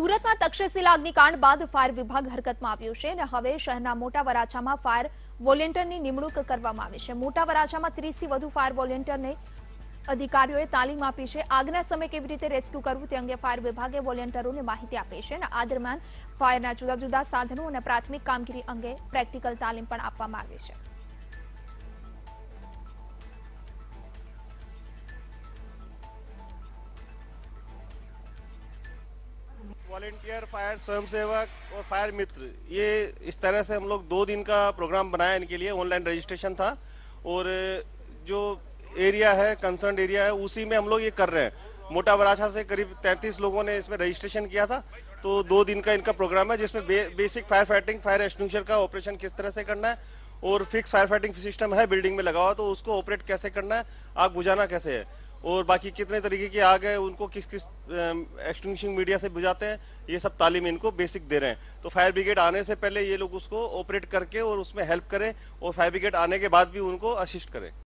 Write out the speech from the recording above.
સુરતમાં તક્ષશિલા અગ્નિકાંડ બાદ ફાયર વિભાગ હરકતમાં આવ્યો છે અને હવે શહેરના મોટા વરાછામાં ફાયર વોલેન્ટિયરની નિમણૂક કરવામાં આવી છે મોટા વરાછામાં ત્રીસથી વધુ ફાયર વોલેન્ટિયરને અધિકારીઓએ તાલીમ આપી છે આગના સમયે કેવી રીતે રેસ્ક્યુ કરવું તે અંગે ફાયર વિભાગે વોલેન્ટિયરોને માહિતી આપી છે અને આ દરમિયાન ફાયરના જુદા જુદા સાધનો અને પ્રાથમિક કામગીરી અંગે પ્રેક્ટિકલ તાલીમ પણ આપવામાં આવી છે वॉलेंटियर फायर स्वयंसेवक और फायर मित्र ये इस तरह से हम लोग दो दिन का प्रोग्राम बनाया इनके लिए ऑनलाइन रजिस्ट्रेशन था और जो एरिया है कंसर्न एरिया है उसी में हम लोग ये कर रहे हैं मोटा बराछा से करीब 33 लोगों ने इसमें रजिस्ट्रेशन किया था तो दो दिन का इनका प्रोग्राम है जिसमें बे, basic fire fighting fire extinguisher का ऑपरेशन किस तरह से करना है और फिक्स फायर फाइटिंग सिस्टम है बिल्डिंग में लगा हुआ तो उसको ऑपरेट कैसे करना है आग बुझाना कैसे है और बाकी कितने तरीके की आग है उनको किस किस एक्सटिंग मीडिया से बुझाते हैं ये सब तालीम इनको बेसिक दे रहे हैं तो फायर ब्रिगेड आने से पहले ये लोग उसको ऑपरेट करके और उसमें हेल्प करें और फायर ब्रिगेड आने के बाद भी उनको असिस्ट करें